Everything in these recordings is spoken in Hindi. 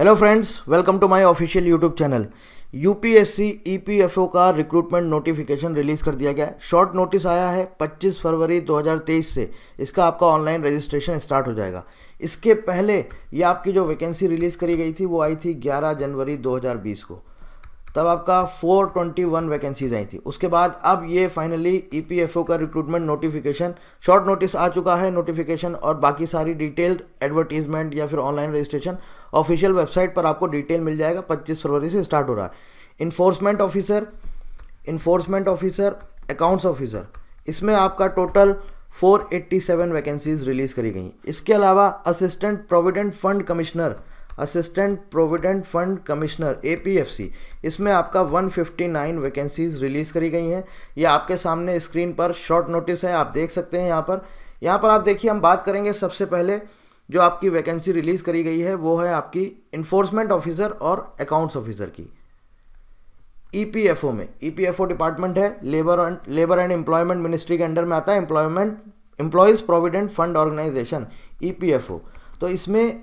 hello friends welcome to my official YouTube channel UPSC EPFO का रिक्रूटमेंट नोटिफिकेशन रिलीज़ कर दिया गया है शॉर्ट नोटिस आया है 25 फरवरी 2023 से इसका आपका ऑनलाइन रजिस्ट्रेशन स्टार्ट हो जाएगा इसके पहले ये आपकी जो वैकेंसी रिलीज़ करी गई थी वो आई थी 11 जनवरी 2020 को तब आपका 421 वैकेंसीज आई थी उसके बाद अब ये फाइनली ईपीएफओ e का रिक्रूटमेंट नोटिफिकेशन शॉर्ट नोटिस आ चुका है नोटिफिकेशन और बाकी सारी डिटेल्ड एडवर्टीजमेंट या फिर ऑनलाइन रजिस्ट्रेशन ऑफिशियल वेबसाइट पर आपको डिटेल मिल जाएगा 25 फरवरी से स्टार्ट हो रहा है enforcement officer enforcement officer accounts officer इसमें आपका टोटल 487 वैकेंसीज रिलीज़ करी गई इसके अलावा assistant provident fund commissioner assistant provident fund commissioner ए इसमें आपका 159 वैकेंसीज रिलीज़ करी गई हैं ये आपके सामने स्क्रीन पर शॉर्ट नोटिस है आप देख सकते हैं यहाँ पर यहाँ पर आप देखिए हम बात करेंगे सबसे पहले जो आपकी वैकेंसी रिलीज़ करी गई है वो है आपकी इन्फोर्समेंट ऑफिसर और अकाउंट्स ऑफिसर की ई e में ई e डिपार्टमेंट है labour and labour and employment ministry के अंडर में आता है employment employees provident fund organisation ई तो इसमें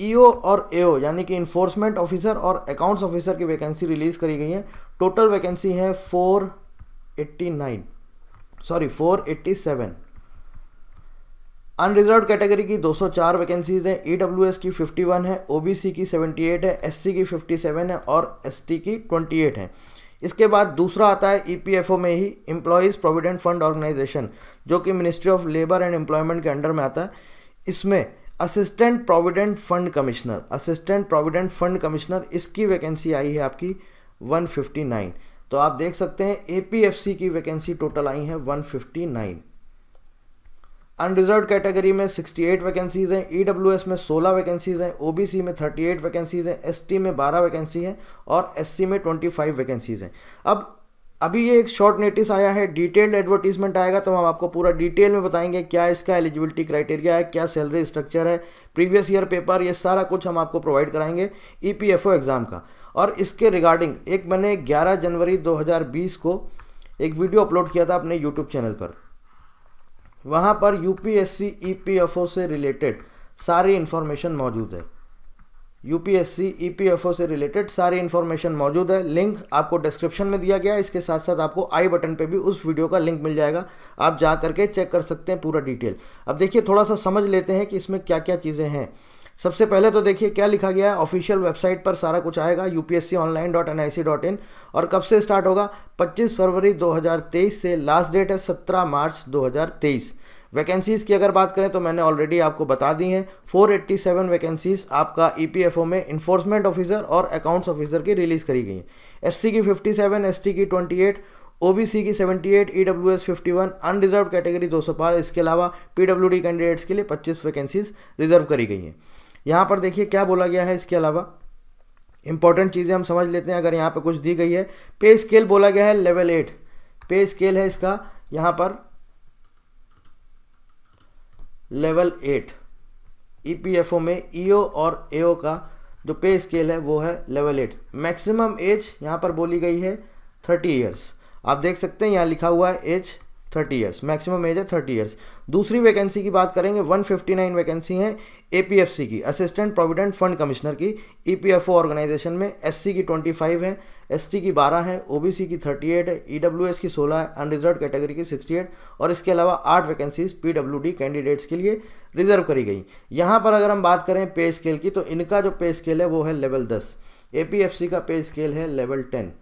ईओ e और एओ यानी कि इन्फोर्समेंट ऑफिसर और अकाउंट्स ऑफिसर की वैकेंसी रिलीज़ करी गई है टोटल वैकेंसी है 489 सॉरी 487 अनरिजर्व कैटेगरी की 204 वैकेंसीज हैं ईडब्ल्यूएस e की 51 है ओबीसी की 78 है एससी की 57 है और एसटी की 28 है इसके बाद दूसरा आता है ईपीएफओ e में ही इम्प्लॉयज़ प्रोविडेंट फंड ऑर्गेनाइजेशन जो कि ministry of labour and employment के अंडर में आता है इसमें assistant provident fund commissioner assistant provident fund commissioner इसकी वैकेंसी आई है आपकी 159 तो आप देख सकते हैं एपीएफसी की वैकेंसी टोटल आई है 159 अनरिजर्व कैटेगरी में 68 वैकेंसीज हैं ईडब्ल्यूएस e में 16 वैकेंसीज हैं ओबीसी में 38 वैकेंसीज हैं एसटी में 12 वैकेंसी हैं और एससी में 25 वैकेंसीज हैं अब अभी ये एक शॉर्ट नोटिस आया है डिटेल्ड एडवर्टीजमेंट आएगा तो हम आपको पूरा डिटेल में बताएंगे क्या इसका एलिजिबिलिटी क्राइटेरिया है क्या सैलरी स्ट्रक्चर है प्रीवियस ईयर पेपर ये सारा कुछ हम आपको प्रोवाइड कराएंगे ई e एग्ज़ाम का और इसके रिगार्डिंग एक मैंने 11 जनवरी 2020 को एक वीडियो अपलोड किया था अपने यूट्यूब चैनल पर वहाँ पर यू पी e से रिलेटेड सारी इन्फॉर्मेशन मौजूद है यूपीएससी ईपीएफओ e से रिलेटेड सारी इन्फॉर्मेशन मौजूद है लिंक आपको डिस्क्रिप्शन में दिया गया है इसके साथ साथ आपको आई बटन पे भी उस वीडियो का लिंक मिल जाएगा आप जा करके चेक कर सकते हैं पूरा डिटेल अब देखिए थोड़ा सा समझ लेते हैं कि इसमें क्या क्या चीज़ें हैं सबसे पहले तो देखिए क्या लिखा गया है ऑफिशियल वेबसाइट पर सारा कुछ आएगा U P S C online dot N I C dot in और कब से स्टार्ट होगा पच्चीस फरवरी दो से लास्ट डेट है सत्रह मार्च दो वैकेंसीज़ की अगर बात करें तो मैंने ऑलरेडी आपको बता दी हैं 487 वैकेंसीज़ आपका ईपीएफओ e में इन्फोर्समेंट ऑफिसर और अकाउंट्स ऑफिसर की रिलीज़ करी गई हैं एससी की 57 एसटी की 28 ओबीसी की 78 ईडब्ल्यूएस 51 अनरिजर्व कैटेगरी पार इसके अलावा पीडब्ल्यूडी कैंडिडेट्स के लिए 25 वैकेंसीज रिजर्व करी गई हैं यहाँ पर देखिए क्या बोला गया है इसके अलावा इंपॉर्टेंट चीज़ें हम समझ लेते हैं अगर यहाँ पर कुछ दी गई है पे स्केल बोला गया है लेवल एट पे स्केल है इसका यहाँ पर लेवल एट ई e में ईओ e और ए का जो पे स्केल है वो है लेवल एट मैक्सिमम एज यहाँ पर बोली गई है थर्टी ईयर्स आप देख सकते हैं यहाँ लिखा हुआ है age thirty years maximum age है थर्टी ईयर्स दूसरी वैकेंसी की बात करेंगे वन फिफ्टी नाइन वैकेंसी है सी की असिस्टेंट प्रोविडेंट फंड कमिश्नर की E P F O organisation में एस सी की ट्वेंटी फाइव है एस टी की बारह है ओ बी सी की थर्टी एट है ई डब्ल्यू एस की सोलह है अनरिजर्व कैटेगरी की सिक्सटी एट और इसके अलावा आठ वैकेंसीज डी कैंडिडेट्स के लिए रिजर्व करी गई यहाँ पर अगर हम बात करें पे स्केल की तो इनका जो पे स्केल है वो है लेवल दस ए पी एफ सी का पे स्केल है लेवल टेन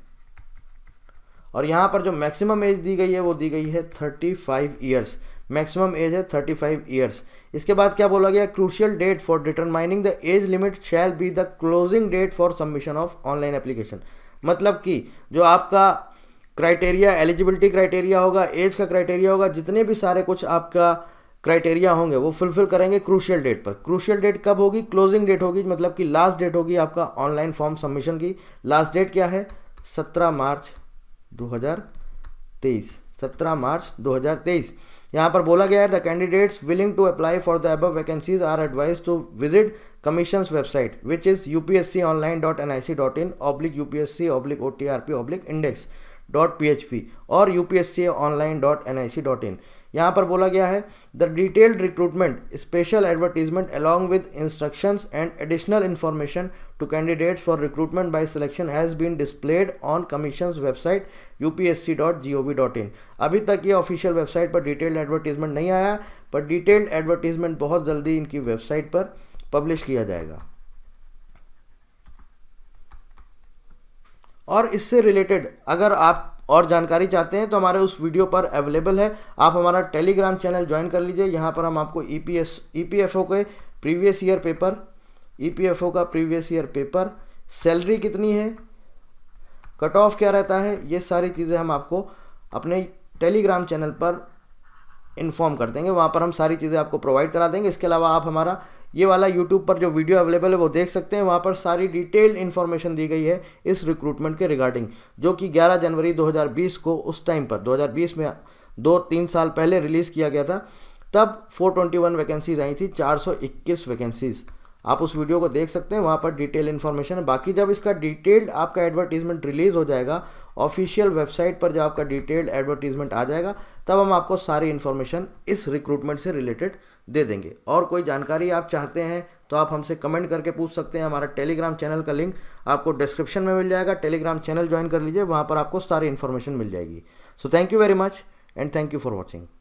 और यहाँ पर जो मैक्सिमम एज दी गई है वो दी गई है thirty five years maximum age है थर्टी फाइव ईयर्स इसके बाद क्या बोला गया crucial date for determining the age limit shall be the closing date for submission of online application मतलब कि जो आपका क्राइटेरिया एलिजिबिलिटी क्राइटेरिया होगा एज का क्राइटेरिया होगा जितने भी सारे कुछ आपका क्राइटेरिया होंगे वो फुलफिल करेंगे क्रूशियल डेट पर क्रूशियल डेट कब होगी क्लोजिंग डेट होगी मतलब कि लास्ट डेट होगी आपका ऑनलाइन फॉर्म सबमिशन की लास्ट डेट क्या है सत्रह मार्च 2023 17 मार्च 2023 यहां पर बोला गया है the candidates willing to apply for the above vacancies are advise to visit commission website which is UPSC online dot N I C dot in oblique UPSC oblique O T R P oblique index dot P H P और UPSC online dot N I C dot in यहाँ पर बोला गया है the detailed recruitment special advertisement along with instructions and additional information to candidates for recruitment by selection has been displayed on commission website U P S C dot G O V dot in अभी तक ये ऑफिशियल वेबसाइट पर डिटेल्ड एडवर्टीजमेंट नहीं आया पर डिटेल्ड एडवर्टीजमेंट बहुत जल्दी इनकी वेबसाइट पर पब्लिश किया जाएगा और इससे रिलेटेड अगर आप और जानकारी चाहते हैं तो हमारे उस वीडियो पर अवेलेबल है आप हमारा टेलीग्राम चैनल ज्वाइन कर लीजिए यहाँ पर हम आपको E P S E P F O के previous year paper E P F O का प्रीवियस ईयर पेपर सैलरी कितनी है कट ऑफ क्या रहता है ये सारी चीज़ें हम आपको अपने टेलीग्राम चैनल पर इन्फॉर्म कर देंगे वहाँ पर हम सारी चीज़ें आपको प्रोवाइड करा देंगे इसके अलावा आप हमारा ये वाला यूट्यूब पर जो वीडियो अवेलेबल है वो देख सकते हैं वहाँ पर सारी डिटेल इन्फॉर्मेशन दी गई है इस रिक्रूटमेंट के रिगार्डिंग जो कि 11 जनवरी 2020 को उस टाइम पर 2020 में दो तीन साल पहले रिलीज़ किया गया था तब 421 वैकेंसीज आई थी 421 वैकेंसीज़ आप उस वीडियो को देख सकते हैं वहाँ पर डिटेल इन्फॉर्मेशन बाकी जब इसका डिटेल्ड आपका एडवर्टीजमेंट रिलीज़ हो जाएगा ऑफिशियल वेबसाइट पर जब आपका डिटेल्ड एडवर्टीजमेंट आ जाएगा तब हम आपको सारी इन्फॉर्मेशन इस रिक्रूटमेंट से रिलेटेड दे देंगे और कोई जानकारी आप चाहते हैं तो आप हमसे कमेंट करके पूछ सकते हैं हमारा टेलीग्राम चैनल का लिंक आपको डिस्क्रिप्शन में मिल जाएगा टेलीग्राम चैनल ज्वाइन कर लीजिए वहाँ पर आपको सारी इन्फॉर्मेशन मिल जाएगी so thank you very much and thank you for watching